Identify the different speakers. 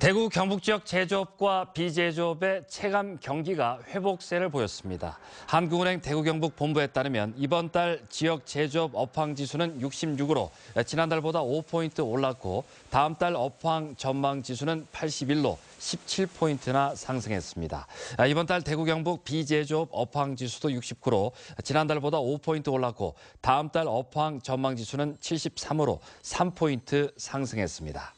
Speaker 1: 대구 경북 지역 제조업과 비제조업의 체감 경기가 회복세를 보였습니다. 한국은행 대구 경북 본부에 따르면 이번 달 지역 제조업 업황 지수는 66으로 지난달보다 5포인트 올랐고 다음 달 업황 전망 지수는 81로 17포인트나 상승했습니다. 아, 이번 달 대구 경북 비제조업 업황 지수도 69로 지난달보다 5포인트 올랐고 다음 달 업황 전망 지수는 73으로 3포인트 상승했습니다.